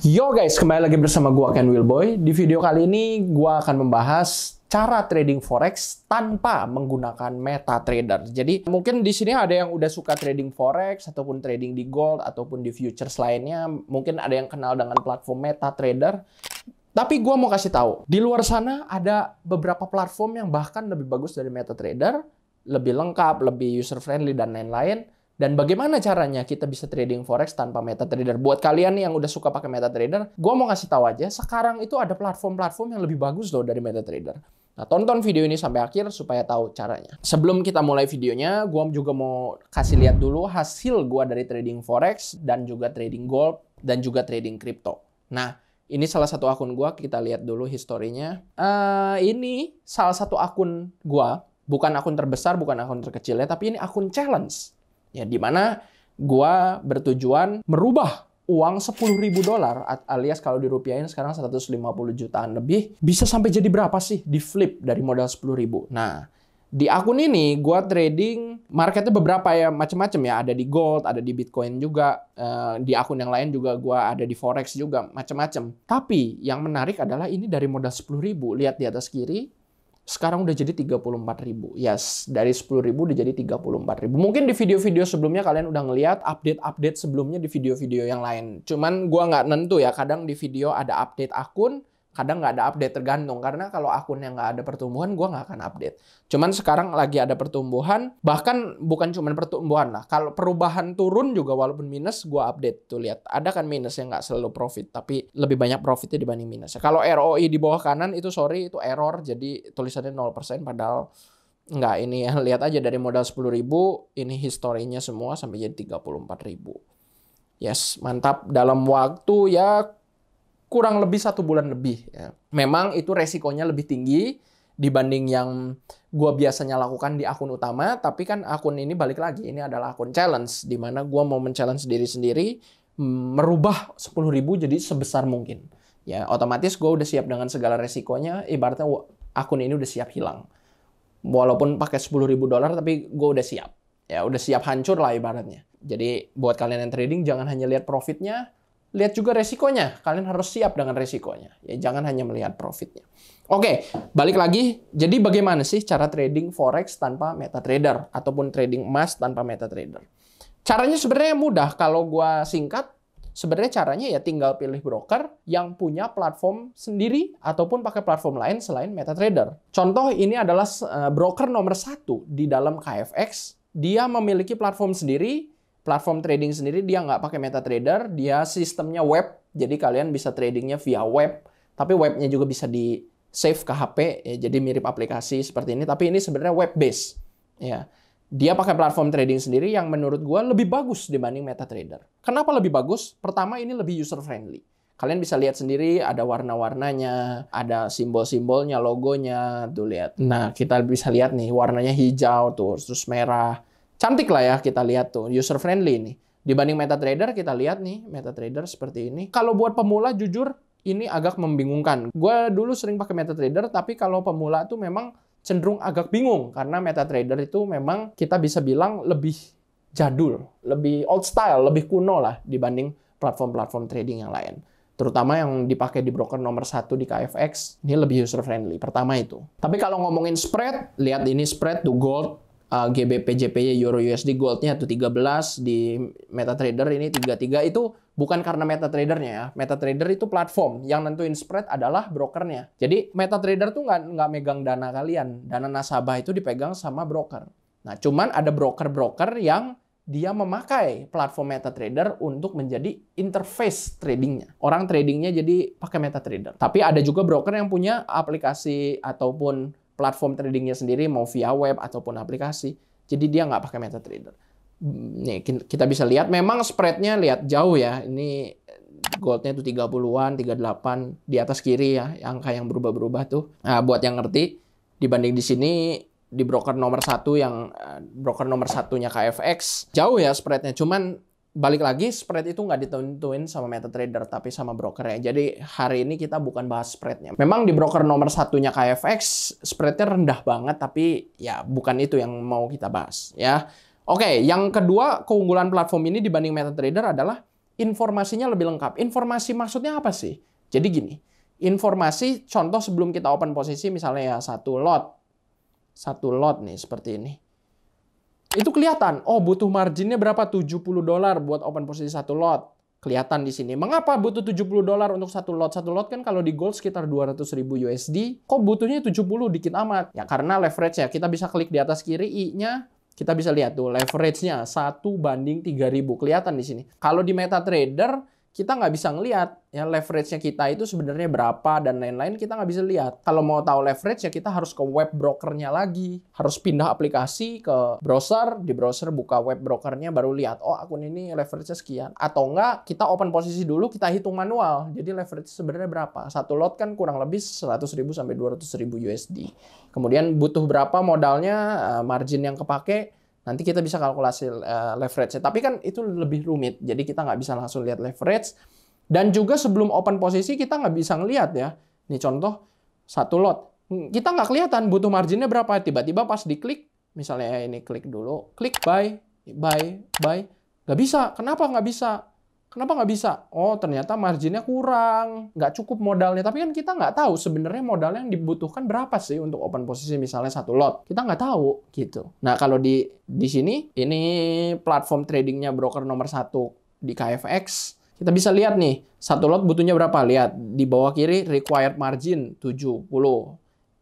Yo guys, kembali lagi bersama gua Ken Willboy Di video kali ini gua akan membahas cara trading forex tanpa menggunakan meta trader. Jadi mungkin di sini ada yang udah suka trading forex ataupun trading di gold ataupun di futures lainnya. Mungkin ada yang kenal dengan platform meta trader. Tapi gue mau kasih tahu, di luar sana ada beberapa platform yang bahkan lebih bagus dari MetaTrader, lebih lengkap, lebih user friendly dan lain-lain. Dan bagaimana caranya kita bisa trading forex tanpa MetaTrader? Buat kalian yang udah suka pakai MetaTrader, gue mau ngasih tahu aja, sekarang itu ada platform-platform yang lebih bagus loh dari MetaTrader. Nah, tonton video ini sampai akhir supaya tahu caranya. Sebelum kita mulai videonya, gue juga mau kasih lihat dulu hasil gue dari trading forex dan juga trading gold dan juga trading crypto. Nah, ini salah satu akun gue, kita lihat dulu historinya. Uh, ini salah satu akun gue, bukan akun terbesar, bukan akun terkecil ya, tapi ini akun challenge Ya, di mana gua bertujuan merubah uang 10.000 dolar alias kalau dirupiahin sekarang 150 jutaan lebih bisa sampai jadi berapa sih di flip dari modal 10.000. Nah, di akun ini gua trading marketnya beberapa ya macam-macam ya ada di gold, ada di Bitcoin juga, eh, di akun yang lain juga gua ada di forex juga macam-macam. Tapi yang menarik adalah ini dari modal 10.000. Lihat di atas kiri sekarang udah jadi 34.000. Yes, dari 10.000 udah jadi 34.000. Mungkin di video-video sebelumnya kalian udah ngeliat update-update sebelumnya di video-video yang lain. Cuman gua nggak nentu ya, kadang di video ada update akun, kadang nggak ada update tergantung karena kalau akun yang nggak ada pertumbuhan gue nggak akan update cuman sekarang lagi ada pertumbuhan bahkan bukan cuman pertumbuhan lah kalau perubahan turun juga walaupun minus gue update tuh lihat ada kan minus yang nggak selalu profit tapi lebih banyak profitnya dibanding minus kalau ROI di bawah kanan itu sorry itu error jadi tulisannya 0% padahal nggak ini ya lihat aja dari modal 10.000 ini historinya semua sampai jadi tiga ribu yes mantap dalam waktu ya kurang lebih satu bulan lebih. Ya. Memang itu resikonya lebih tinggi dibanding yang gue biasanya lakukan di akun utama, tapi kan akun ini balik lagi, ini adalah akun challenge, di mana gue mau men-challenge diri sendiri, mm, merubah 10 ribu jadi sebesar mungkin. Ya, otomatis gue udah siap dengan segala resikonya, ibaratnya akun ini udah siap hilang. Walaupun pakai 10 ribu dolar, tapi gue udah siap. Ya, udah siap hancur lah ibaratnya. Jadi buat kalian yang trading, jangan hanya lihat profitnya, lihat juga resikonya. Kalian harus siap dengan resikonya. Ya jangan hanya melihat profitnya. Oke, balik lagi. Jadi bagaimana sih cara trading forex tanpa MetaTrader ataupun trading emas tanpa MetaTrader? Caranya sebenarnya mudah. Kalau gua singkat, sebenarnya caranya ya tinggal pilih broker yang punya platform sendiri ataupun pakai platform lain selain MetaTrader. Contoh ini adalah eh, broker nomor satu di dalam KFX. Dia memiliki platform sendiri platform trading sendiri dia nggak pakai MetaTrader, dia sistemnya web, jadi kalian bisa tradingnya via web, tapi webnya juga bisa di save ke HP, ya, jadi mirip aplikasi seperti ini, tapi ini sebenarnya web base, ya. Dia pakai platform trading sendiri yang menurut gue lebih bagus dibanding MetaTrader. Kenapa lebih bagus? Pertama ini lebih user friendly. Kalian bisa lihat sendiri ada warna-warnanya, ada simbol-simbolnya, logonya, tuh lihat. Nah kita bisa lihat nih warnanya hijau tuh, terus merah, Cantik lah ya kita lihat tuh, user friendly ini. Dibanding MetaTrader kita lihat nih, MetaTrader seperti ini. Kalau buat pemula jujur ini agak membingungkan. Gue dulu sering pakai MetaTrader, tapi kalau pemula tuh memang cenderung agak bingung karena MetaTrader itu memang kita bisa bilang lebih jadul, lebih old style, lebih kuno lah dibanding platform-platform trading yang lain terutama yang dipakai di broker nomor satu di KFX, ini lebih user friendly. Pertama itu. Tapi kalau ngomongin spread, lihat ini spread to gold uh, eh, GBP JPY Euro USD Goldnya 13 di MetaTrader ini 33 itu bukan karena MetaTradernya ya. MetaTrader itu platform yang nentuin spread adalah brokernya. Jadi MetaTrader tuh nggak nggak megang dana kalian, dana nasabah itu dipegang sama broker. Nah cuman ada broker-broker yang dia memakai platform MetaTrader untuk menjadi interface tradingnya. Orang tradingnya jadi pakai MetaTrader. Tapi ada juga broker yang punya aplikasi ataupun platform tradingnya sendiri mau via web ataupun aplikasi. Jadi dia nggak pakai MetaTrader. Hmm, nih kita bisa lihat memang spreadnya lihat jauh ya. Ini goldnya tuh 30-an, 38 di atas kiri ya, angka yang berubah-berubah tuh. Nah, buat yang ngerti dibanding di sini di broker nomor satu yang eh, broker nomor satunya KFX jauh ya spreadnya cuman balik lagi spread itu nggak ditentuin sama MetaTrader tapi sama brokernya. Jadi hari ini kita bukan bahas spreadnya. Memang di broker nomor satunya KFX spreadnya rendah banget tapi ya bukan itu yang mau kita bahas ya. Oke, yang kedua keunggulan platform ini dibanding MetaTrader adalah informasinya lebih lengkap. Informasi maksudnya apa sih? Jadi gini, informasi contoh sebelum kita open posisi misalnya ya satu lot. Satu lot nih seperti ini itu kelihatan, oh butuh marginnya berapa? 70 dolar buat open posisi satu lot. Kelihatan di sini. Mengapa butuh 70 dolar untuk satu lot? Satu lot kan kalau di gold sekitar 200 ribu USD, kok butuhnya 70 dikit amat? Ya karena leverage ya, kita bisa klik di atas kiri I-nya, kita bisa lihat tuh leverage-nya 1 banding 3000 kelihatan di sini. Kalau di MetaTrader kita nggak bisa ngelihat ya leverage-nya kita itu sebenarnya berapa dan lain-lain kita nggak bisa lihat. Kalau mau tahu leverage ya kita harus ke web brokernya lagi, harus pindah aplikasi ke browser, di browser buka web brokernya baru lihat oh akun ini leverage-nya sekian atau enggak kita open posisi dulu kita hitung manual. Jadi leverage sebenarnya berapa? Satu lot kan kurang lebih 100.000 sampai 200.000 USD. Kemudian butuh berapa modalnya, eh, margin yang kepake, Nanti kita bisa kalkulasi uh, eh, leverage. Tapi kan itu lebih rumit, jadi kita nggak bisa langsung lihat leverage. Dan juga sebelum open posisi kita nggak bisa ngelihat ya. Ini contoh satu lot. Hmm, kita nggak kelihatan butuh marginnya berapa. Tiba-tiba pas diklik, misalnya ini klik dulu, klik buy, buy, buy. Nggak bisa. Kenapa nggak bisa? Kenapa nggak bisa? Oh, ternyata marginnya kurang, nggak cukup modalnya. Tapi kan kita nggak tahu sebenarnya modal yang dibutuhkan berapa sih untuk open posisi misalnya satu lot. Kita nggak tahu gitu. Nah, kalau di di sini ini platform tradingnya broker nomor satu di KFX. Kita bisa lihat nih, satu lot butuhnya berapa? Lihat di bawah kiri required margin 70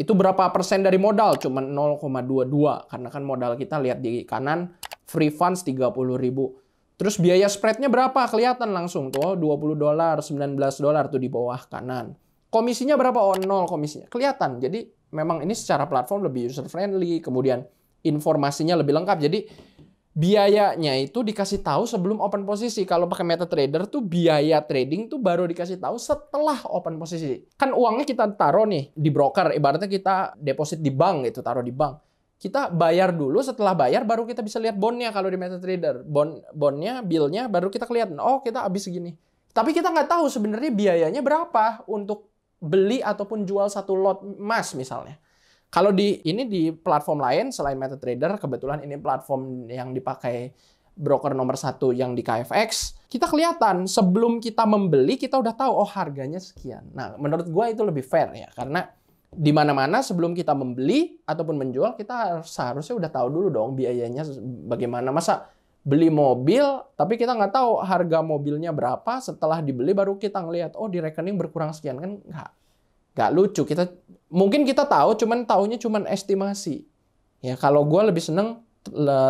itu berapa persen dari modal? Cuma 0,22 karena kan modal kita lihat di kanan free funds 30 ribu. Terus biaya spreadnya berapa? Kelihatan langsung tuh 20 dolar, 19 dolar tuh di bawah kanan. Komisinya berapa? Oh, nol komisinya. Kelihatan. Jadi memang ini secara platform lebih user friendly, kemudian informasinya lebih lengkap. Jadi biayanya itu dikasih tahu sebelum open posisi. Kalau pakai MetaTrader tuh biaya trading tuh baru dikasih tahu setelah open posisi. Kan uangnya kita taruh nih di broker, ibaratnya kita deposit di bank gitu, taruh di bank kita bayar dulu setelah bayar baru kita bisa lihat bonnya kalau di MetaTrader bond bondnya billnya baru kita kelihatan oh kita habis segini tapi kita nggak tahu sebenarnya biayanya berapa untuk beli ataupun jual satu lot emas misalnya kalau di ini di platform lain selain MetaTrader kebetulan ini platform yang dipakai broker nomor satu yang di KFX kita kelihatan sebelum kita membeli kita udah tahu oh harganya sekian nah menurut gue itu lebih fair ya karena di mana-mana sebelum kita membeli ataupun menjual kita seharusnya udah tahu dulu dong biayanya bagaimana masa beli mobil tapi kita nggak tahu harga mobilnya berapa setelah dibeli baru kita ngelihat oh di rekening berkurang sekian kan nggak nggak lucu kita mungkin kita tahu cuman taunya cuman estimasi ya kalau gue lebih seneng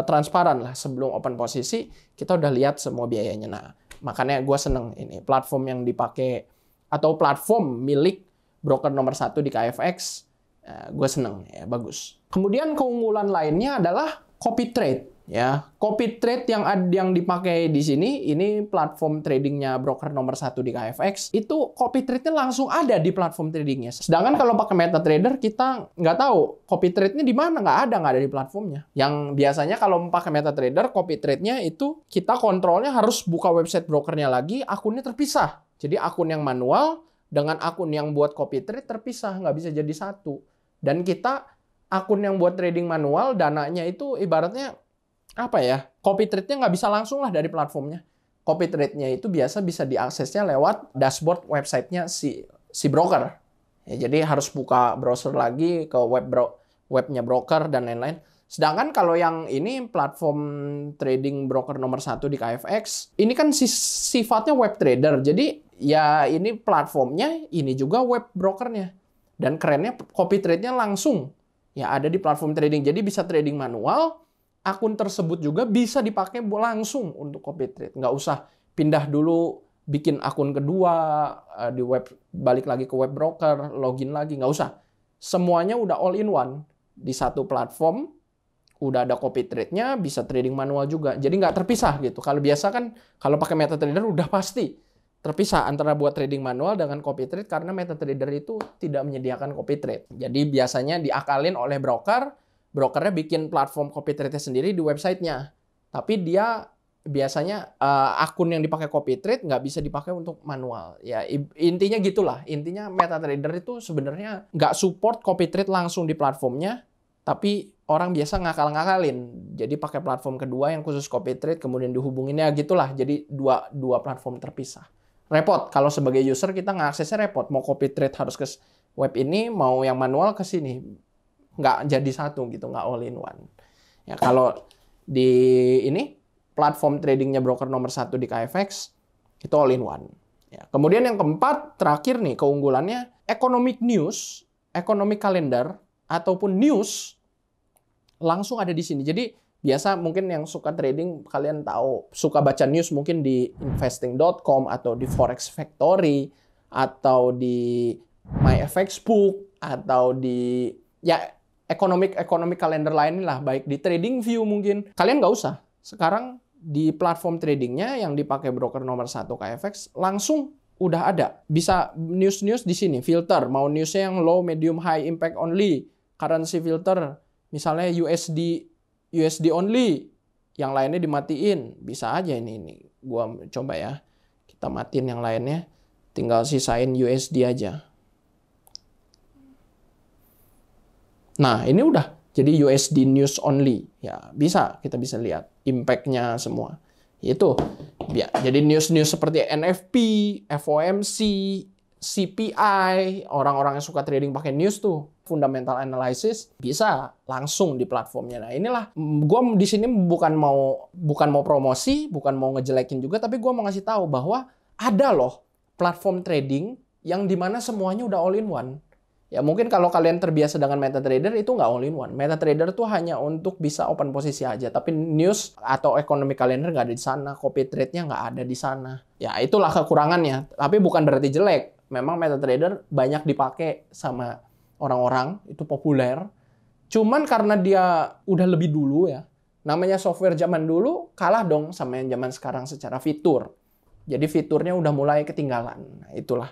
transparan lah sebelum open posisi kita udah lihat semua biayanya nah makanya gue seneng ini platform yang dipakai atau platform milik broker nomor satu di KFX, ya, gue seneng ya bagus. Kemudian keunggulan lainnya adalah copy trade ya copy trade yang ad, yang dipakai di sini ini platform tradingnya broker nomor satu di KFX itu copy trade-nya langsung ada di platform tradingnya sedangkan kalau pakai MetaTrader kita nggak tahu copy trade-nya di mana nggak ada nggak ada di platformnya yang biasanya kalau pakai MetaTrader copy trade-nya itu kita kontrolnya harus buka website brokernya lagi akunnya terpisah jadi akun yang manual dengan akun yang buat copy trade terpisah, nggak bisa jadi satu. Dan kita akun yang buat trading manual, dananya itu ibaratnya apa ya? Copy trade-nya nggak bisa langsung lah dari platformnya. Copy trade-nya itu biasa bisa diaksesnya lewat dashboard websitenya si si broker. Ya, jadi harus buka browser lagi ke web bro, webnya broker dan lain-lain. Sedangkan kalau yang ini platform trading broker nomor satu di KFX, ini kan sifatnya web trader. Jadi ya ini platformnya, ini juga web brokernya. Dan kerennya copy trade-nya langsung ya ada di platform trading. Jadi bisa trading manual, akun tersebut juga bisa dipakai langsung untuk copy trade. Nggak usah pindah dulu bikin akun kedua eh, di web balik lagi ke web broker login lagi nggak usah semuanya udah all in one di satu platform udah ada copy trade-nya, bisa trading manual juga. Jadi nggak terpisah gitu. Kalau biasa kan, kalau pakai MetaTrader udah pasti terpisah antara buat trading manual dengan copy trade karena MetaTrader itu tidak menyediakan copy trade. Jadi biasanya diakalin oleh broker, brokernya bikin platform copy trade-nya sendiri di websitenya. Tapi dia biasanya uh, akun yang dipakai copy trade nggak bisa dipakai untuk manual. Ya intinya gitulah. Intinya MetaTrader itu sebenarnya nggak support copy trade langsung di platformnya, tapi orang biasa ngakal-ngakalin. Jadi pakai platform kedua yang khusus copy trade kemudian dihubunginnya gitulah. Jadi dua dua platform terpisah. Repot kalau sebagai user kita ngaksesnya repot. Mau copy trade harus ke web ini, mau yang manual ke sini. Nggak jadi satu gitu, nggak all in one. Ya kalau di ini platform tradingnya broker nomor satu di KFX itu all in one. Ya. Kemudian yang keempat terakhir nih keunggulannya economic news, economic calendar ataupun news langsung ada di sini. Jadi biasa mungkin yang suka trading kalian tahu suka baca news mungkin di investing.com atau di forex factory atau di myfxbook atau di ya economic economic calendar lain lah baik di trading view mungkin kalian nggak usah sekarang di platform tradingnya yang dipakai broker nomor satu KFX langsung udah ada bisa news news di sini filter mau newsnya yang low medium high impact only currency filter misalnya USD USD only yang lainnya dimatiin bisa aja ini ini gua coba ya kita matiin yang lainnya tinggal sisain USD aja nah ini udah jadi USD news only ya bisa kita bisa lihat impactnya semua itu ya jadi news news seperti NFP FOMC CPI, orang-orang yang suka trading pakai news tuh, fundamental analysis bisa langsung di platformnya. Nah inilah, gue di sini bukan mau bukan mau promosi, bukan mau ngejelekin juga, tapi gue mau ngasih tahu bahwa ada loh platform trading yang dimana semuanya udah all in one. Ya mungkin kalau kalian terbiasa dengan MetaTrader itu nggak all in one. MetaTrader tuh hanya untuk bisa open posisi aja. Tapi news atau ekonomi kalender nggak ada di sana. Copy trade-nya nggak ada di sana. Ya itulah kekurangannya. Tapi bukan berarti jelek memang MetaTrader banyak dipakai sama orang-orang, itu populer. Cuman karena dia udah lebih dulu ya, namanya software zaman dulu kalah dong sama yang zaman sekarang secara fitur. Jadi fiturnya udah mulai ketinggalan. Nah, itulah.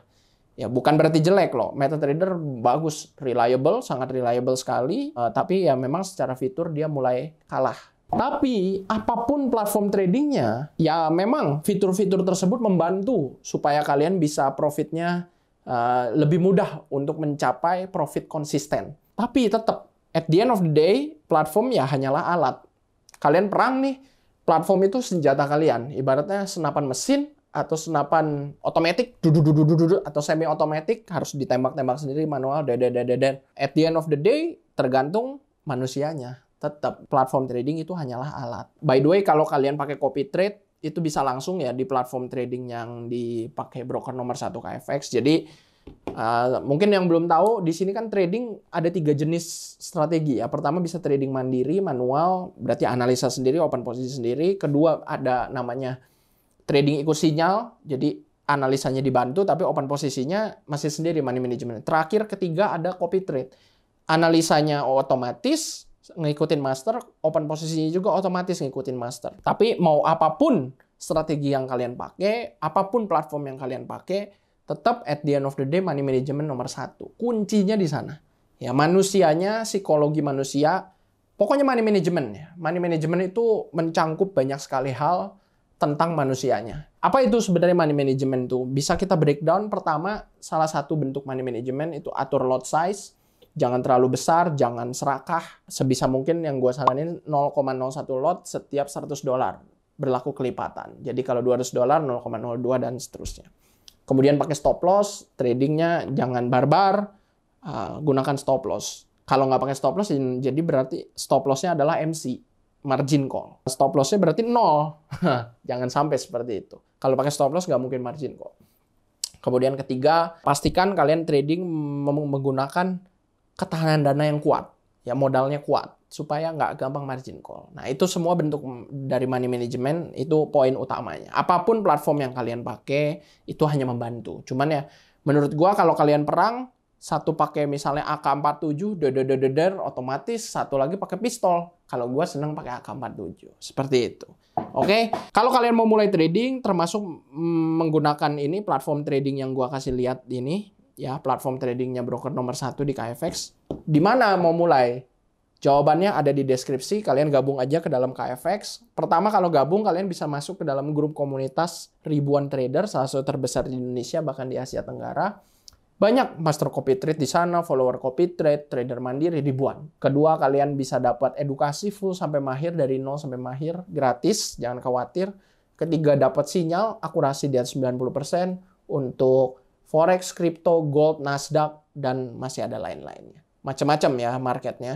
Ya bukan berarti jelek loh. MetaTrader bagus, reliable, sangat reliable sekali. Uh, tapi ya memang secara fitur dia mulai kalah tapi apapun platform tradingnya, ya memang fitur-fitur tersebut membantu supaya kalian bisa profitnya uh, lebih mudah untuk mencapai profit konsisten. Tapi tetap, at the end of the day, platform ya hanyalah alat. Kalian perang nih, platform itu senjata kalian. Ibaratnya senapan mesin atau senapan otomatik, atau semi otomatik harus ditembak-tembak sendiri manual, dan at the end of the day tergantung manusianya tetap platform trading itu hanyalah alat. By the way, kalau kalian pakai copy trade, itu bisa langsung ya di platform trading yang dipakai broker nomor satu KFX. Jadi uh, mungkin yang belum tahu di sini kan trading ada tiga jenis strategi ya. Pertama bisa trading mandiri, manual, berarti analisa sendiri, open posisi sendiri. Kedua ada namanya trading ikut sinyal, jadi analisanya dibantu tapi open posisinya masih sendiri money management. Terakhir ketiga ada copy trade. Analisanya otomatis, ngikutin master, open posisinya juga otomatis ngikutin master. Tapi mau apapun strategi yang kalian pakai, apapun platform yang kalian pakai, tetap at the end of the day money management nomor satu. Kuncinya di sana. Ya manusianya, psikologi manusia, pokoknya money management ya. Money management itu mencangkup banyak sekali hal tentang manusianya. Apa itu sebenarnya money management itu? Bisa kita breakdown pertama salah satu bentuk money management itu atur lot size jangan terlalu besar, jangan serakah. Sebisa mungkin yang gue saranin 0,01 lot setiap 100 dolar berlaku kelipatan. Jadi kalau 200 dolar 0,02 dan seterusnya. Kemudian pakai stop loss, tradingnya jangan barbar, uh, gunakan stop loss. Kalau nggak pakai stop loss, jadi berarti stop lossnya adalah MC, margin call. Stop lossnya berarti nol. jangan sampai seperti itu. Kalau pakai stop loss nggak mungkin margin call. Kemudian ketiga, pastikan kalian trading menggunakan ketahanan dana yang kuat, ya modalnya kuat, supaya nggak gampang margin call. Nah itu semua bentuk dari money management itu poin utamanya. Apapun platform yang kalian pakai itu hanya membantu. Cuman ya menurut gua kalau kalian perang satu pakai misalnya AK47 dedededer otomatis satu lagi pakai pistol kalau gua seneng pakai AK47 seperti itu oke okay? kalau kalian mau mulai trading termasuk mm, menggunakan ini platform trading yang gua kasih lihat ini ya platform tradingnya broker nomor satu di KFX. Di mana mau mulai? Jawabannya ada di deskripsi, kalian gabung aja ke dalam KFX. Pertama kalau gabung kalian bisa masuk ke dalam grup komunitas ribuan trader, salah satu terbesar di Indonesia bahkan di Asia Tenggara. Banyak master copy trade di sana, follower copy trade, trader mandiri ribuan. Kedua, kalian bisa dapat edukasi full sampai mahir dari nol sampai mahir gratis, jangan khawatir. Ketiga, dapat sinyal akurasi di atas 90% untuk forex, kripto, gold, Nasdaq dan masih ada lain-lainnya. Macam-macam ya marketnya.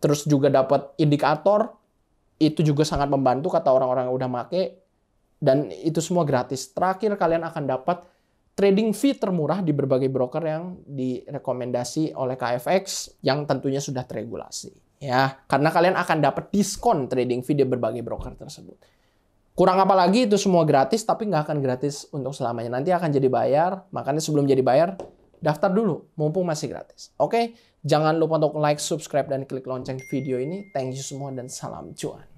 Terus juga dapat indikator itu juga sangat membantu kata orang-orang yang udah make dan itu semua gratis. Terakhir kalian akan dapat trading fee termurah di berbagai broker yang direkomendasi oleh KFX yang tentunya sudah teregulasi ya karena kalian akan dapat diskon trading fee di berbagai broker tersebut kurang apa lagi itu semua gratis tapi nggak akan gratis untuk selamanya nanti akan jadi bayar makanya sebelum jadi bayar daftar dulu mumpung masih gratis oke jangan lupa untuk like subscribe dan klik lonceng video ini thank you semua dan salam cuan